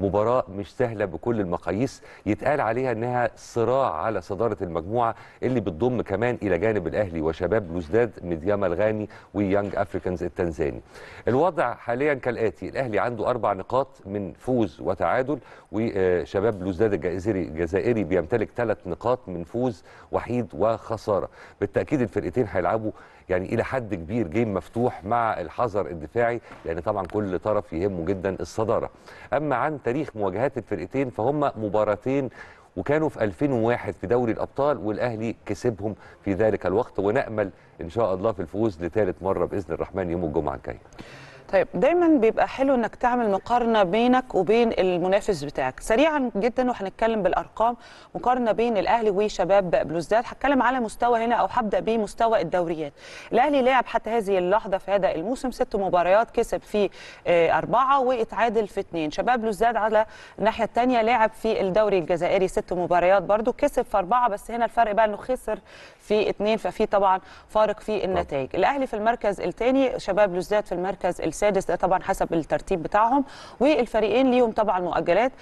مباراه مش سهله بكل المقاييس يتقال عليها انها صراع على صداره المجموعه اللي بتضم كمان الى جانب الاهلي وشباب بلوزداد ميدياما الغاني ويانج افريكانز التنزاني. الوضع حاليا كالاتي الاهلي عنده اربع نقاط من فوز وتعادل وشباب بلوزداد الجزائري الجزائري بيمتلك ثلاث نقاط من فوز وحيد وخساره. بالتاكيد الفرقتين هيلعبوا يعني الى حد كبير جيم مفتوح مع الحذر الدفاعي لان طبعا كل طرف يهمه جدا الصداره. اما عن تاريخ مواجهات الفرقتين فهم مباراتين وكانوا في 2001 في دوري الابطال والاهلي كسبهم في ذلك الوقت ونامل ان شاء الله في الفوز لثالث مره باذن الرحمن يوم الجمعه الجايه طيب دايما بيبقى حلو انك تعمل مقارنه بينك وبين المنافس بتاعك سريعا جدا وهنتكلم بالارقام مقارنه بين الاهلي وشباب بلوزداد هتكلم على مستوى هنا او هبدا بمستوى الدوريات الاهلي لعب حتى هذه اللحظه في هذا الموسم ست مباريات كسب في آه، اربعه واتعادل في اثنين شباب بلوزداد على الناحيه الثانيه لعب في الدوري الجزائري ست مباريات برده كسب في اربعه بس هنا الفرق بقى انه خسر في اثنين ففي طبعا فارق في النتائج الاهلي في المركز الثاني شباب بلوزداد في المركز الثاني السادس ده طبعا حسب الترتيب بتاعهم والفريقين ليهم طبعا مؤجلات